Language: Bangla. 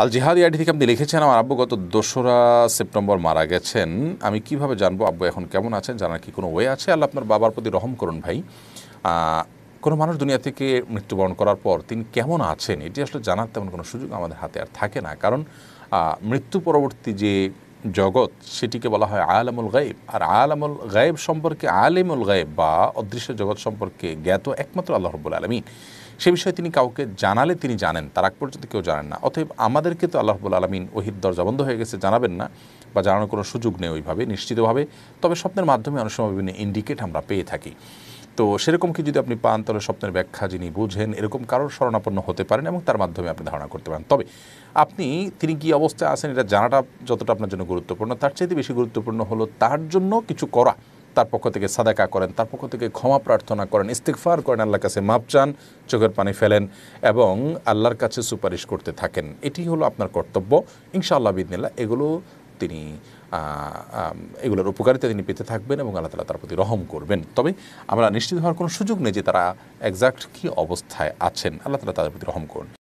আল জিহাদি আইডি থেকে আপনি লিখেছেন আমার আব্বু গত দোসরা সেপ্টেম্বর মারা গেছেন আমি কিভাবে জানবো আব্বু এখন কেমন আছেন জানার কি কোনো ওয়ে আছে আল্লাহ আপনার বাবার প্রতি রহম করুন ভাই কোনো মানুষ দুনিয়া থেকে মৃত্যুবরণ করার পর তিনি কেমন আছেন এটি আসলে জানার তেমন কোনো সুযোগ আমাদের হাতে আর থাকে না কারণ মৃত্যু পরবর্তী যে জগৎ সেটিকে বলা হয় আয়ালামুল গায়েব আর আয়ালামুল গায়েব সম্পর্কে আলিমুল গায়েব বা অদৃশ্য জগৎ সম্পর্কে জ্ঞাত একমাত্র আল্লাহ রব্বুল আলমী সে বিষয়ে তিনি কাউকে জানালে তিনি জানেন তার আগ পর্যন্ত কেউ জানেন না অতএব আমাদেরকে তো আল্লাহবুল আলমিন ওহির দরজা বন্ধ হয়ে গেছে জানাবেন না বা জানানোর কোনো সুযোগ নেই ওইভাবে নিশ্চিতভাবে তবে স্বপ্নের মাধ্যমে অনেক সময় বিভিন্ন ইন্ডিকেট আমরা পেয়ে থাকি তো সেরকম কি যদি আপনি পান তাহলে স্বপ্নের ব্যাখ্যা যিনি বুঝেন এরকম কারোর শরণাপন্ন হতে পারেন এবং তার মাধ্যমে আপনি ধারণা করতে পারেন তবে আপনি তিনি কী অবস্থায় আছেন এটা জানাটা যতটা আপনার জন্য গুরুত্বপূর্ণ তার চাইতে বেশি গুরুত্বপূর্ণ হলো তার জন্য কিছু করা তার পক্ষ থেকে সাদাকা করেন তার পক্ষ থেকে ক্ষমা প্রার্থনা করেন ইস্তিকফার করেন আল্লাহর কাছে মাপ চান চোখের পানি ফেলেন এবং আল্লাহর কাছে সুপারিশ করতে থাকেন এটি হলো আপনার কর্তব্য ইনশাআল্লাহ বিদিনিল্লা এগুলো তিনি এগুলোর উপকারিতা তিনি পেতে থাকবেন এবং আল্লাহ তালা তার প্রতি রহম করবেন তবে আমরা নিশ্চিত হওয়ার কোনো সুযোগ নেই যে তারা একজাক্ট কী অবস্থায় আছেন আল্লাহ তালা তাদের প্রতি রহম করুন